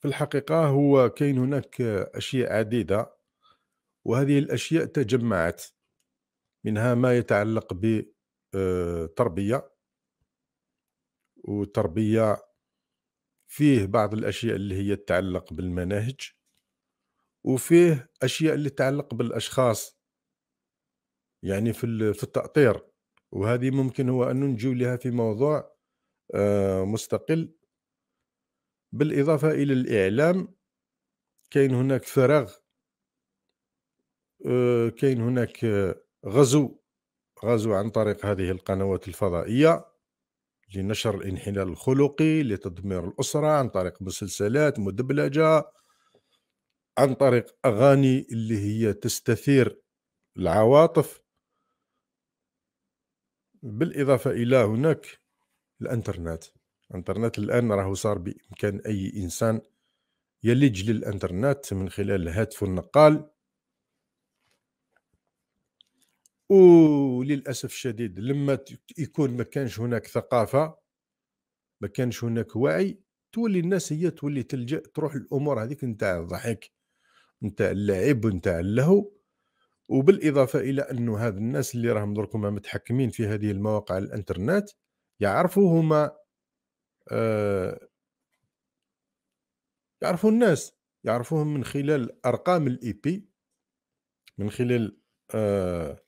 في الحقيقة هو كاين هناك أشياء عديدة وهذه الأشياء تجمعت منها ما يتعلق بتربية آه، والتربية فيه بعض الأشياء اللي هي تتعلق بالمناهج وفيه أشياء اللي تتعلق بالأشخاص يعني في في التأطير وهذه ممكن هو أن نجيو لها في موضوع آه، مستقل بالإضافة إلى الإعلام كاين هناك فراغ آه، كاين هناك غزو غزو عن طريق هذه القنوات الفضائية لنشر الانحلال الخلقي لتدمير الأسرة عن طريق مسلسلات مدبلجة عن طريق أغاني اللي هي تستثير العواطف بالإضافة إلى هناك الانترنت الانترنت الان راهو صار بامكان اي انسان يلج للانترنت من خلال هاتفه النقال وللاسف الشديد لما يكون ما كانش هناك ثقافه ما كانش هناك وعي تولي الناس هي تولي تلجا تروح الامور هذيك نتاع الضحك نتاع اللعب نتاع اللهو وبالاضافه الى انه هذا الناس اللي راهم دركم متحكمين في هذه المواقع الانترنت يعرفوا هما آه يعرفوا الناس يعرفوهم من خلال ارقام الاي بي e من خلال آه،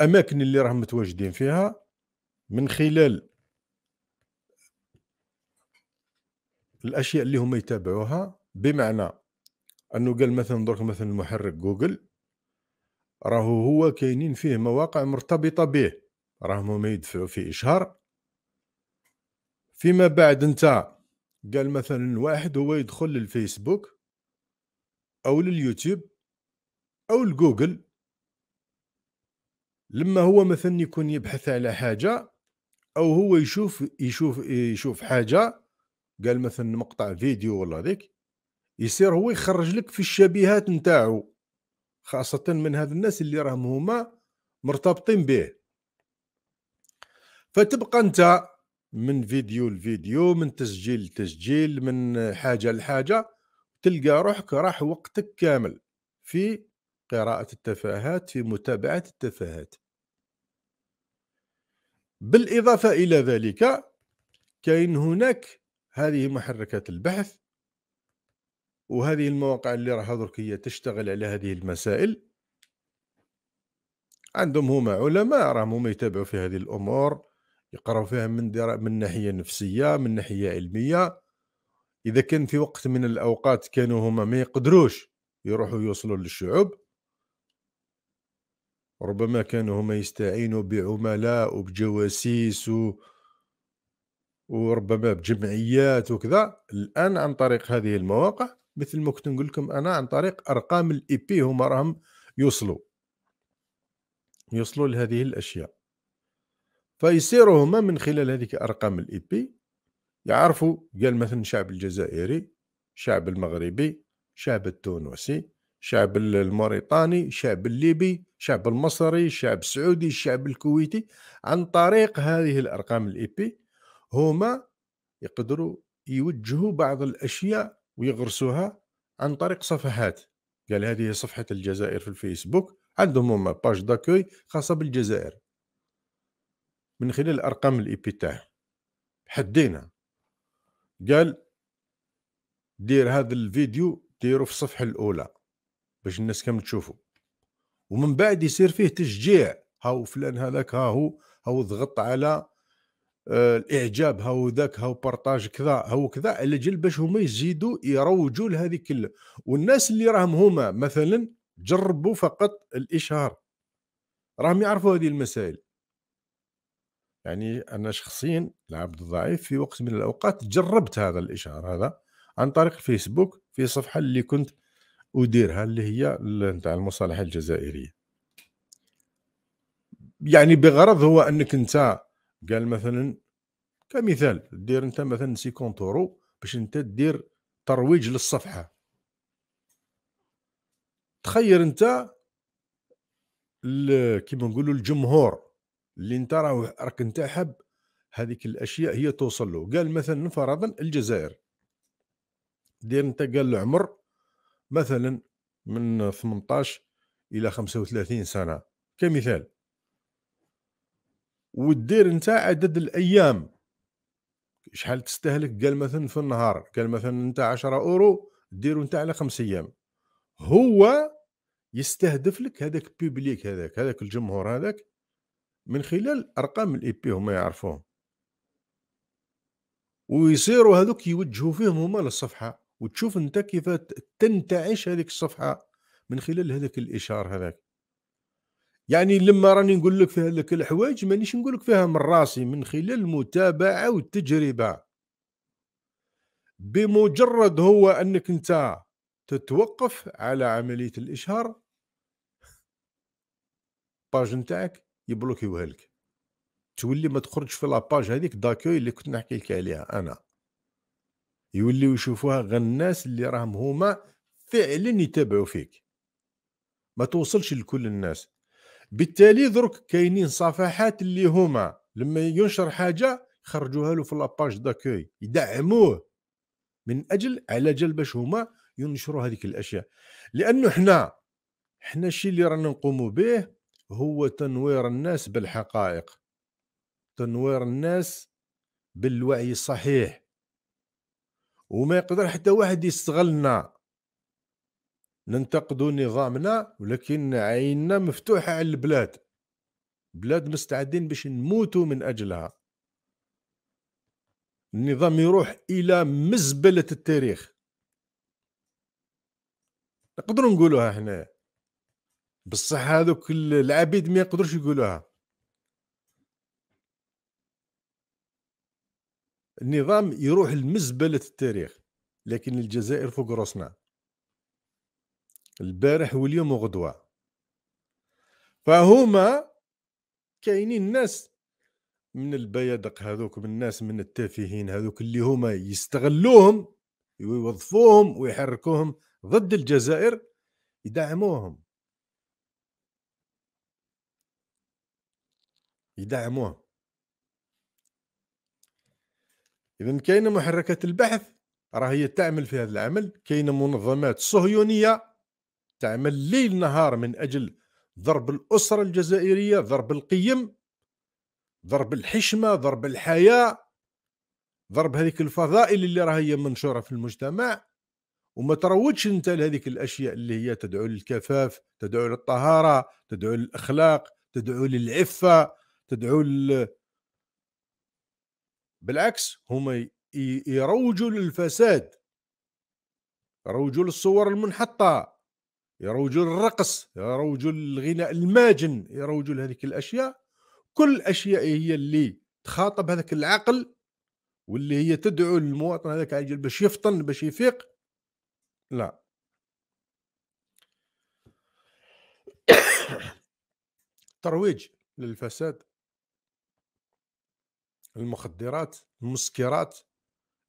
اماكن اللي راهم متواجدين فيها من خلال الاشياء اللي هم يتابعوها بمعنى انه قال مثلا درك مثلا محرك جوجل راهو هو كاينين فيه مواقع مرتبطه به راهم هما يدفعوا فيه اشهار فيما بعد انت قال مثلا واحد هو يدخل للفيسبوك او لليوتيوب او لجوجل لما هو مثلا يكون يبحث على حاجه او هو يشوف يشوف يشوف حاجه قال مثلا مقطع فيديو ولا ذيك يصير هو يخرج لك في الشبيهات نتاعو خاصه من هذا الناس اللي راهم هما مرتبطين به فتبقى انت من فيديو لفيديو من تسجيل لتسجيل من حاجه لحاجه تلقى روحك راح وقتك كامل في قراءه التفاهات في متابعه التفاهات بالاضافه الى ذلك كاين هناك هذه محركات البحث وهذه المواقع اللي راح درك هي تشتغل على هذه المسائل عندهم هما علماء راهم هما يتابعوا في هذه الامور يقراو فيها من درا... من ناحيه نفسيه من ناحيه علميه اذا كان في وقت من الاوقات كانوا هما ما يقدروش يروحوا يوصلوا للشعوب ربما كانوا هما يستعينوا بعملاء وبجواسيس و... وربما بجمعيات وكذا الان عن طريق هذه المواقع مثل ما كنت نقول لكم انا عن طريق ارقام الاي بي هما راهم يوصلوا يوصلوا لهذه الاشياء فيصيروا هما من خلال هذيك ارقام الاي بي يعرفوا قال مثلا الشعب الجزائري الشعب المغربي الشعب التونسي الشعب الموريتاني الشعب الليبي الشعب المصري الشعب السعودي الشعب الكويتي عن طريق هذه الارقام الاي بي هما يقدروا يوجهوا بعض الاشياء ويغرسوها عن طريق صفحات قال هذه صفحه الجزائر في الفيسبوك عندهم هما باج داكوي خاصه بالجزائر من خلال ارقام الاي بي تاعه حدينا قال دير هذا الفيديو ديرو في الصفحه الاولى باش الناس كامل تشوفو ومن بعد يصير فيه تشجيع هاو فلان هذاك ها هو هاو ضغط على آه، الاعجاب هاو ذاك هاو بارطاج كذا هاو كذا على جل باش هما يزيدوا يروجوا لهذيك كلها والناس اللي راهم هما مثلا جربوا فقط الاشهار راهم يعرفوا هذه المسائل يعني أنا شخصيا العبد الضعيف في وقت من الأوقات جربت هذا الإشعار هذا عن طريق الفيسبوك في صفحة اللي كنت أديرها اللي هي نتاع المصالحة الجزائرية يعني بغرض هو أنك أنت قال مثلا كمثال دير أنت مثلا سي كونتورو باش أنت دير ترويج للصفحة تخير أنت كيما نقولوا الجمهور اللي انت راه راك انت حاب هذيك الاشياء هي توصل له قال مثلا فرضا الجزائر دير انت قال له عمر مثلا من 18 الى 35 سنه كمثال ودير انت عدد الايام شحال تستهلك قال مثلا في النهار قال مثلا انت 10 اورو ديرو انت على خمس ايام هو يستهدف لك هذاك بيبليك هذاك هذاك الجمهور هذاك من خلال ارقام الاي بي هما يعرفوهم ويصيروا هذوك يوجهوا فيهم هما للصفحه وتشوف انت كيف تنتعش هذيك الصفحه من خلال هذاك الاشار هذاك يعني لما راني نقول لك في هذيك الحوايج مانيش نقول لك فيها من راسي من خلال المتابعه والتجربه بمجرد هو انك انت تتوقف على عمليه الاشهار باج نتاعك يبلوكيوها لك تولي ما تخرجش في لاباج هذيك داكوي اللي كنت نحكي لك عليها انا يوليو يشوفوها غير الناس اللي راهم هما فعلا يتابعوا فيك ما توصلش لكل الناس بالتالي درك كاينين صفحات اللي هما لما ينشر حاجه يخرجوها له في لاباج داكوي يدعموه من اجل على جال باش هما ينشروا هذيك الاشياء لانه حنا حنا الشيء اللي رانا نقوموا به هو تنوير الناس بالحقائق تنوير الناس بالوعي الصحيح وما يقدر حتى واحد يستغلنا ننتقدوا نظامنا ولكن عيننا مفتوحة على البلاد بلاد مستعدين باش نموتوا من أجلها النظام يروح إلى مزبلة التاريخ نقدروا نقولوها هنا بصح هذوك العبيد ما يقدروش يقولوها النظام يروح لمزبله التاريخ لكن الجزائر فوق راسنا البارح واليوم وغدوه فهما كاينين ناس من البيادق هذوك من الناس من التافهين هذوك اللي هما يستغلوهم ويوظفوهم ويحركوهم ضد الجزائر يدعموهم يدعموها اذا كاينه محركات البحث راهي تعمل في هذا العمل كاينه منظمات صهيونيه تعمل ليل نهار من اجل ضرب الاسره الجزائريه ضرب القيم ضرب الحشمه ضرب الحياه ضرب هذيك الفضائل اللي راهي منشوره في المجتمع وما تروجش انت لهذيك الاشياء اللي هي تدعو للكفاف تدعو للطهاره تدعو للاخلاق تدعو للعفه تدعو ال... بالعكس هم يروجوا للفساد يروجوا للصور المنحطه يروجوا للرقص يروجوا للغناء الماجن يروجوا لهذيك الاشياء كل الاشياء هي اللي تخاطب هذاك العقل واللي هي تدعو للمواطن هذاك عاجل باش يفطن باش يفيق لا ترويج للفساد المخدرات المسكرات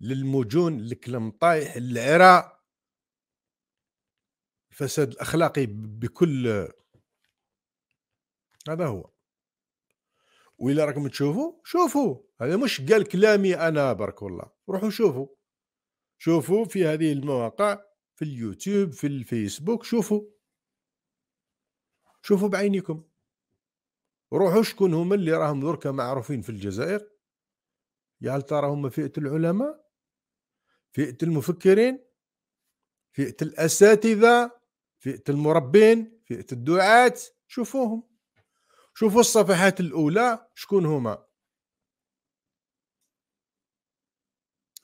للمجون الكلام طايح العراء الفساد الاخلاقي بكل هذا هو وإلا راكم تشوفوا شوفوا هذا مش قال كلامي انا بارك الله روحوا شوفوا شوفوا في هذه المواقع في اليوتيوب في الفيسبوك شوفوا شوفوا بعينكم روحوا شكون هما اللي راهم دركا معروفين في الجزائر يا هل ترى هم فئة العلماء فئة المفكرين فئة الأساتذة فئة المربين فئة الدعاة شوفوهم شوفوا الصفحات الأولى شكون هما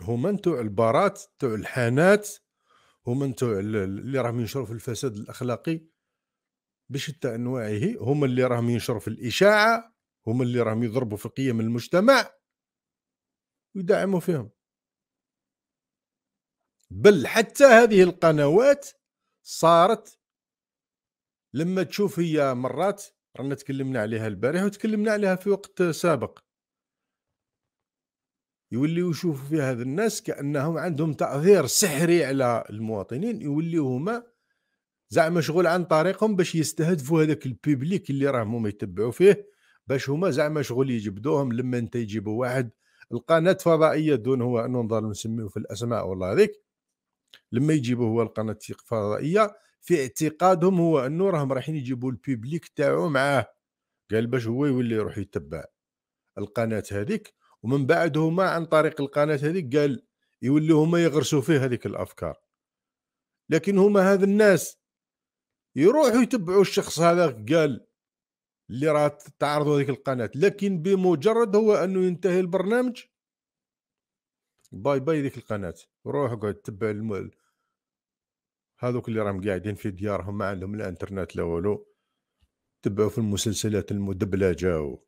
هما نتوع البارات نتوع الحانات هما نتوع اللي راهم ينشروا في الفساد الأخلاقي بشتى أنواعه هما اللي راهم ينشروا في الإشاعة هما اللي راهم يضربوا في قيم المجتمع ويدعموا فيهم بل حتى هذه القنوات صارت لما تشوف هي مرات رانا تكلمنا عليها البارح وتكلمنا عليها في وقت سابق يوليو يشوفوا في هذا الناس كانهم عندهم تاثير سحري على المواطنين يوليو هما زعما شغل عن طريقهم باش يستهدفوا هذاك البيبليك اللي راهم هما يتبعوا فيه باش هما زعما شغل يجبدوهم لما انت يجيبوا واحد القناه الفضائيه دون هو انه نظل نسميه في الاسماء والله هذيك لما يجيبوا هو القناه الفضائيه في اعتقادهم هو انه راهم رايحين يجيبوا البيبليك تاعو معاه قال باش هو يولي يروح يتبع القناه هذيك ومن بعد هما عن طريق القناه هذيك قال يوليو هما يغرسوا فيه هذيك الافكار لكن هما هذ الناس يروحوا يتبعوا الشخص هذا قال اللي راه تعرضوا هذيك القناه لكن بمجرد هو انه ينتهي البرنامج باي باي ديك القناه روح اقعد تبع المول هذوك اللي راهم قاعدين في ديارهم ما عندهم لا انترنت لا والو تبعوا في المسلسلات المدبلجه و...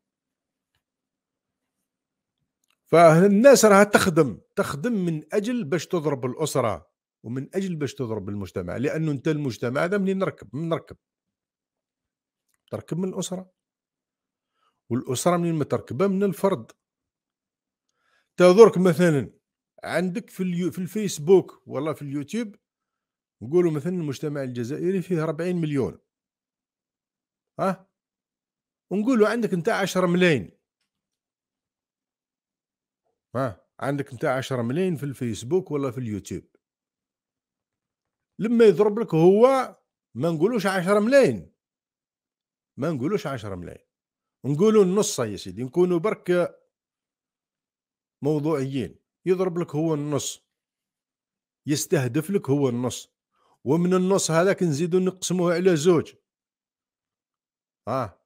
فالناس راها تخدم تخدم من اجل باش تضرب الاسره ومن اجل باش تضرب المجتمع لانه انت المجتمع هذا منين نركب من نركب تركب من الاسره والاسره من ما تركبها من الفرد تذرك مثلا عندك في اليو في الفيسبوك ولا في اليوتيوب نقولوا مثلا المجتمع الجزائري فيه 40 مليون ها ونقولوا عندك انت 10 ملايين ها عندك انت 10 ملايين في الفيسبوك ولا في اليوتيوب لما يضرب لك هو ما نقولوش 10 ملايين ما نقولوش 10 ملايين نقولوا النص يا سيدي نكونوا برك موضوعيين يضرب لك هو النص يستهدف لك هو النص ومن النص هذاك نزيدو نقسموه على زوج اه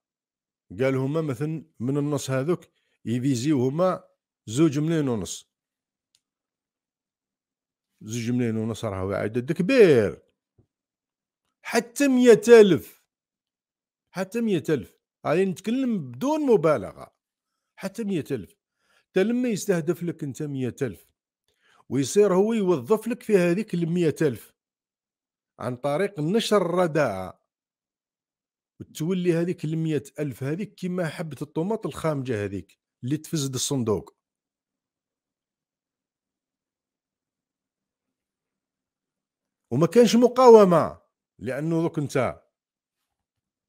قال هما مثلا من النص هذوك يفيزيو هما زوج ملايين ونص زوج ملايين ونص راهو عدد كبير حتى مئة ألف حتى مية ألف هاي يعني نتكلم بدون مبالغة حتى مية ألف لما يستهدف لك أنت مية ألف ويصير هو يوظف لك في هذيك المية ألف عن طريق نشر الرداعة وتولي هذيك المية ألف هذيك كما حبة الطماط الخامجة هذيك اللي تفسد الصندوق وما كانش مقاومة لأنه ذوك أنت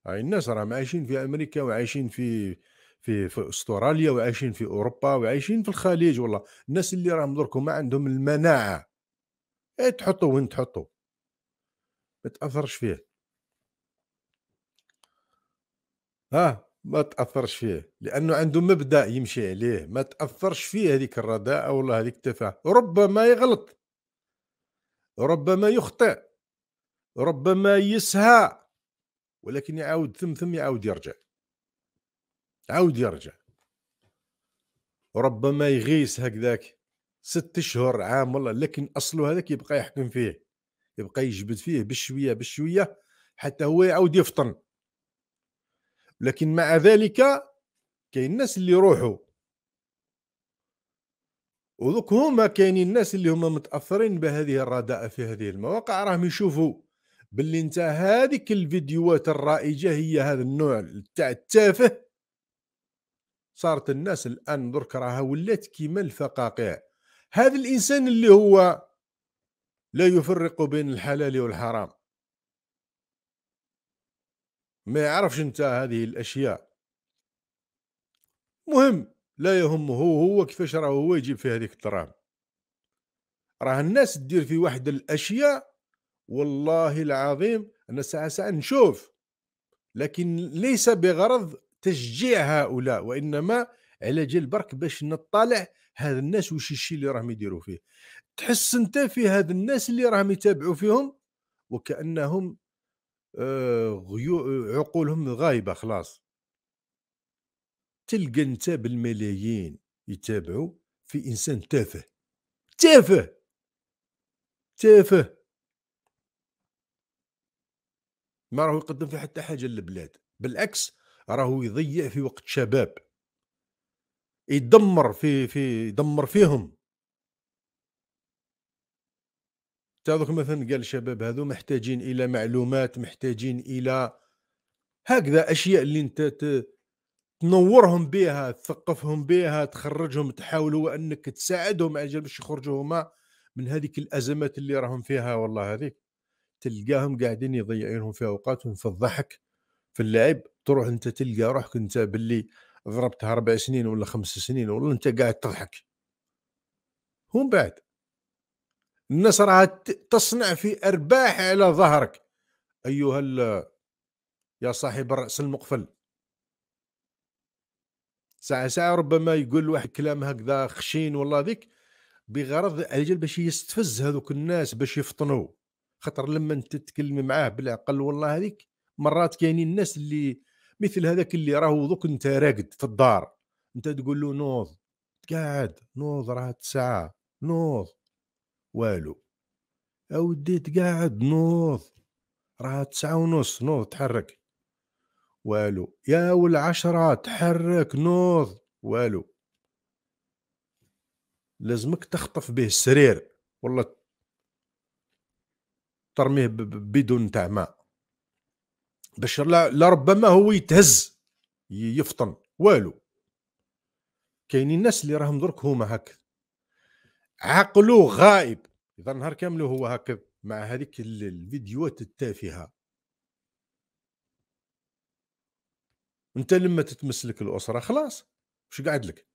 هاي الناس راهم عايشين في امريكا وعايشين في في في استراليا وعايشين في اوروبا وعايشين في الخليج والله الناس اللي راهم دركم ما عندهم المناعه ايه تحطوا وين تحطوا ما تاثرش فيه ها ما تاثرش فيه لانه عنده مبدا يمشي عليه ما تاثرش فيه هذيك الرداء او هذيك التفاهه ربما يغلط ربما يخطئ ربما يسهى ولكن يعاود ثم ثم يعاود يرجع عاود يرجع وربما يغيس هكذاك ست اشهر عام والله لكن اصله هذاك يبقى يحكم فيه يبقى يجبد فيه بالشويه بالشويه حتى هو يعاود يفطن لكن مع ذلك كاين الناس اللي يروحوا وذوك هما كاينين الناس اللي هما متاثرين بهذه الرداءه في هذه المواقع راهم يشوفوا باللي انت هذيك الفيديوهات الرائجه هي هذا النوع تاع التافه صارت الناس الان درك راها ولات كيما الفقاقيع هذا الانسان اللي هو لا يفرق بين الحلال والحرام ما يعرفش انت هذه الاشياء مهم لا يهمه هو هو كيفاش راه هو يجيب في هذيك الدراهم راه الناس تدير في واحد الاشياء والله العظيم أنا ساعة ساعة نشوف لكن ليس بغرض تشجيع هؤلاء وإنما على جال برك باش نطالع هذا الناس وش الشيء اللي راهم يديروا فيه تحس انت في هذا الناس اللي راهم يتابعوا فيهم وكانهم آه، غيو عقولهم غايبه خلاص تلقى انت بالملايين يتابعوا في انسان تافه تافه تافه ما راهو يقدم في حتى حاجه للبلاد بالعكس راهو يضيع في وقت شباب يدمر في في يدمر فيهم تاذوك مثلا قال الشباب هذو محتاجين الى معلومات محتاجين الى هكذا اشياء اللي انت تنورهم بها تثقفهم بها تخرجهم تحاولوا انك تساعدهم جال باش يخرجوا هما من هذيك الازمات اللي راهم فيها والله هذيك تلقاهم قاعدين يضيعونهم في اوقاتهم في الضحك في اللعب تروح انت تلقى روحك انت باللي ضربتها اربع سنين ولا خمس سنين ولا انت قاعد تضحك هم بعد الناس راها تصنع في ارباح على ظهرك ايها يا صاحب الراس المقفل ساعة ساعة ربما يقول واحد كلام هكذا خشين والله ذيك بغرض اجل باش يستفز هذوك الناس باش يفطنوا خاطر لما انت تتكلم معاه بالعقل والله هذيك مرات كاينين الناس اللي مثل هذاك اللي راهو دوك انت راقد في الدار انت تقول له نوض تقعد نوض راه تسعة نوض والو اودي تقعد نوض راه تسعة ونص نوض تحرك والو يا والعشرة تحرك نوض والو لازمك تخطف به السرير والله ترميه بدون تاع ماء باش لربما هو يتهز يفطن والو كاينين الناس اللي راهم درك هما هك عقله غائب اذا نهار كامل هو هك مع هذيك الفيديوهات التافهه انت لما تتمسلك الاسره خلاص واش قاعد لك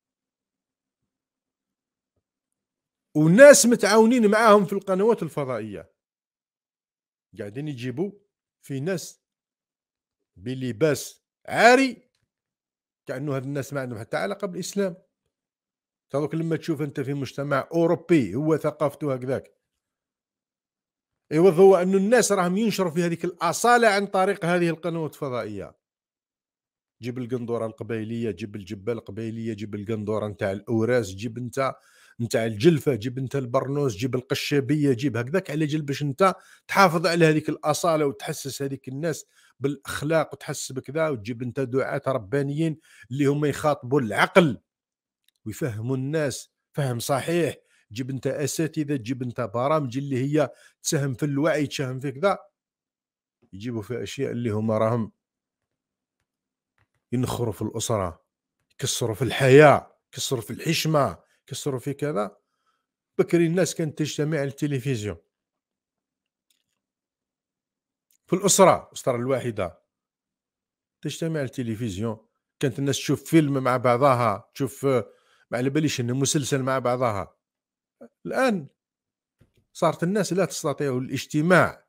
وناس متعاونين معاهم في القنوات الفضائيه قاعدين يجيبوا في ناس بلباس عاري كانه هاد الناس ما عندهم حتى علاقه بالاسلام تروك لما تشوف انت في مجتمع اوروبي هو ثقافته هكذاك هو انه الناس راهم ينشروا في هذيك الاصاله عن طريق هذه القنوات الفضائيه جيب القندوره القبيليه جيب الجبه القبيليه جيب القندوره نتاع الاوراس جيب انت نتاع الجلفه جيب انت البرنوس جيب القشابيه جيب هكذاك على جل باش انت تحافظ على هذيك الاصاله وتحسس هذيك الناس بالاخلاق وتحس بكذا وتجيب انت دعاه ربانيين اللي هما يخاطبوا العقل ويفهموا الناس فهم صحيح تجيب انت اساتذه تجيب انت برامج اللي هي تساهم في الوعي تساهم في كذا يجيبوا في اشياء اللي هما راهم ينخروا في الاسره يكسروا في الحياه يكسروا في الحشمه كسروا في كذا بكري الناس كانت تجتمع على التلفزيون في الاسره الاسره الواحده تجتمع على التلفزيون كانت الناس تشوف فيلم مع بعضها تشوف ما على باليش مسلسل مع بعضها الان صارت الناس لا تستطيع الاجتماع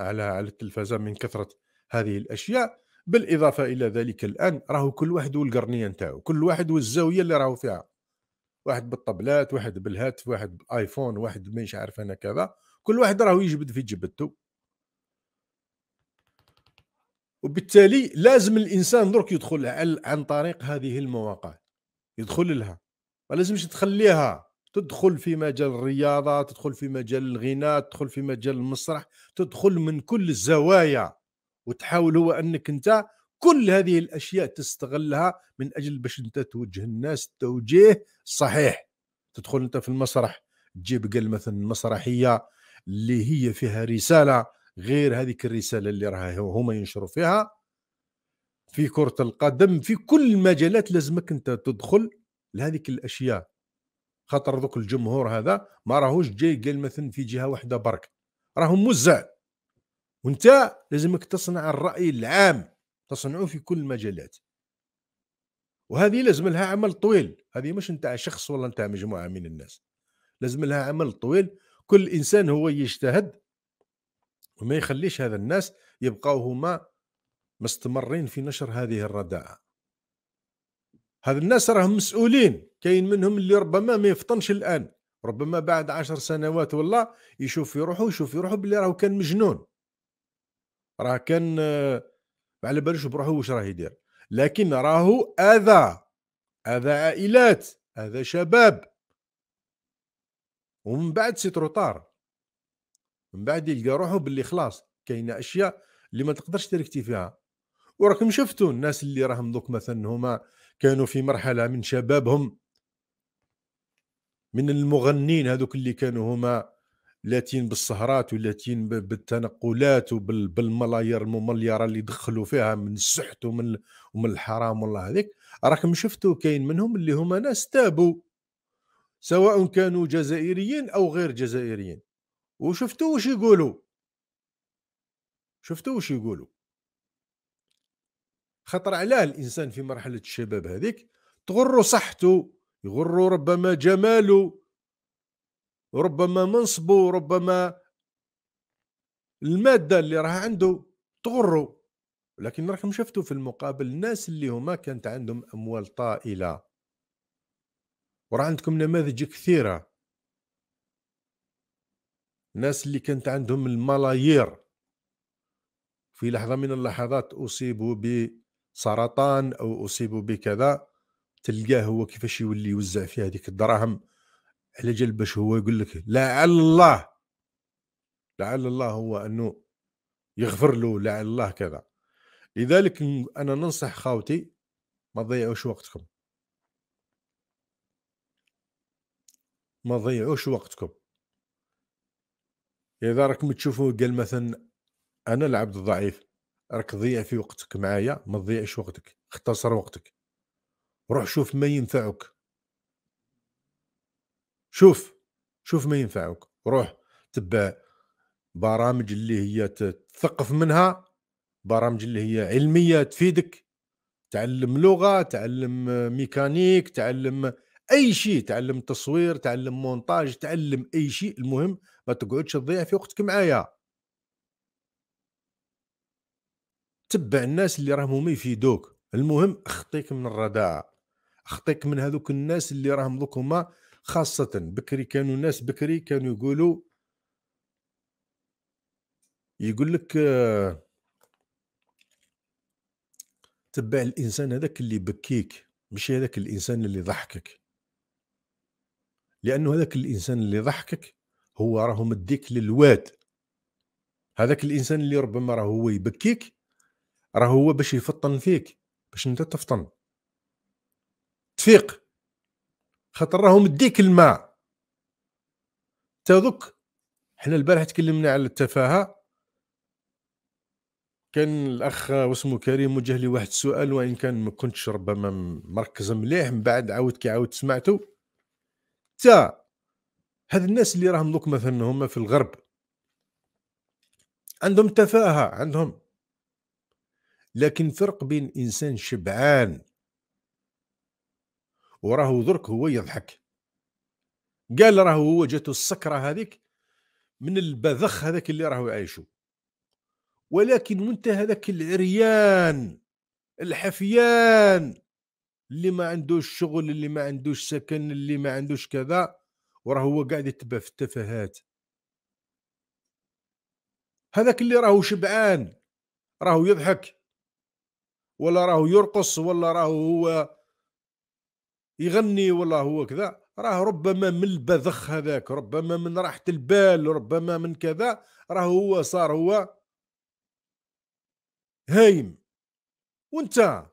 على على التلفزه من كثره هذه الاشياء بالاضافه الى ذلك الان راهو كل واحد والقرنيه نتاعو كل واحد والزاويه اللي راهو فيها واحد بالطبلات واحد بالهاتف واحد بالايفون واحد مانيش عارف انا كذا كل واحد راهو يجبد في جبدته وبالتالي لازم الانسان درك يدخل عن طريق هذه المواقع يدخل لها ما لازمش تخليها تدخل في مجال الرياضه تدخل في مجال الغناء تدخل في مجال المسرح تدخل من كل الزوايا وتحاول هو انك انت كل هذه الاشياء تستغلها من اجل باش انت توجه الناس التوجيه الصحيح تدخل انت في المسرح تجيب قال مثلا مسرحيه اللي هي فيها رساله غير هذيك الرساله اللي راها هما ينشروا فيها في كره القدم في كل المجالات لازمك انت تدخل لهذيك الاشياء خاطر ذوك الجمهور هذا ما راهوش جاي قال مثلا في جهه واحده برك راهم موزع وانت لازمك تصنع الراي العام تصنعوا في كل المجالات وهذه لازم لها عمل طويل هذه مش نتاع شخص ولا نتاع مجموعه من الناس لازم لها عمل طويل كل انسان هو يجتهد وما يخليش هذا الناس يبقاو هما مستمرين في نشر هذه الرداءة هذا الناس راهم مسؤولين كاين منهم اللي ربما ما يفطنش الان ربما بعد عشر سنوات ولا يشوف في روحه يشوف في روحه بلي راهو كان مجنون راه كان آه فعلى بالوش بروحه واش راه يدير لكن راهو اذى اذى عائلات اذى شباب ومن بعد سي تروطار من بعد يلقى روحه باللي خلاص كاينه اشياء اللي ما تقدرش تركتي فيها وراكم شفتوا الناس اللي راهم دوك مثلا هما كانوا في مرحله من شبابهم من المغنين هذوك اللي كانوا هما لاتين بالسهرات ولاتين بالتنقلات وبالملايير الممليره اللي دخلوا فيها من السحت ومن ومن الحرام والله هذيك راكم شفتوا كاين منهم اللي هما ناس تابوا سواء كانوا جزائريين او غير جزائريين وشفتوا واش يقولوا شفتوا واش يقولوا خطر علاه الانسان في مرحله الشباب هذيك تغروا صحته يغروا ربما جماله ربما منصبه ربما المادة اللي راها عنده تغره لكن راكم شفتوا في المقابل الناس اللي هما كانت عندهم أموال طائلة وراه عندكم نماذج كثيرة الناس اللي كانت عندهم الملايير في لحظة من اللحظات أصيبوا بسرطان أو أصيبوا بكذا تلقاه هو كيفاش يولي يوزع في هذيك الدراهم على جلبش هو يقول لك لعل الله لعل الله هو انه يغفر له لعل الله كذا لذلك انا ننصح خاوتي ما تضيعوش وقتكم ما تضيعوش وقتكم اذا راكم تشوفوا قال مثلا انا العبد الضعيف راك تضيع في وقتك معايا ما تضيعش وقتك اختصر وقتك روح شوف ما ينفعك شوف شوف ما ينفعك روح تبع برامج اللي هي تثقف منها برامج اللي هي علميه تفيدك تعلم لغه تعلم ميكانيك تعلم اي شيء تعلم تصوير تعلم مونتاج تعلم اي شيء المهم ما تقعدش تضيع في وقتك معايا تبع الناس اللي راهم هما يفيدوك المهم اخطيك من الرداء اخطيك من هذوك الناس اللي راهم دوك هما خاصة بكري كانوا الناس بكري كانوا يقولوا يقول لك تبع الانسان هذاك اللي بكيك مش هذاك الانسان اللي ضحكك لانه هذاك الانسان اللي ضحكك هو راه مديك للواد هذاك الانسان اللي ربما راه هو يبكيك راه هو باش يفطن فيك باش انت تفطن تفيق خاطر راهم مديك الماء تا دوك حنا البارح تكلمنا على التفاهه كان الاخ واسمه كريم وجه لي واحد السؤال وان كان ما كنتش ربما مركز مليح من بعد عاود كي عاود سمعته تا هاد الناس اللي راهم دوك مثلا هما في الغرب عندهم تفاهه عندهم لكن فرق بين انسان شبعان وراه درك هو يضحك قال راه هو جاتو السكره هذيك من البذخ هذاك اللي راهو عايشه ولكن وانت هذاك العريان الحفيان اللي ما عندوش شغل اللي ما عندوش سكن اللي ما عندوش كذا وراه هو قاعد يتبع في التفاهات هذاك اللي راهو شبعان راهو يضحك ولا راهو يرقص ولا راهو هو يغني والله هو كذا راه ربما من البذخ هذاك ربما من راحة البال ربما من كذا راه هو صار هو هايم وانت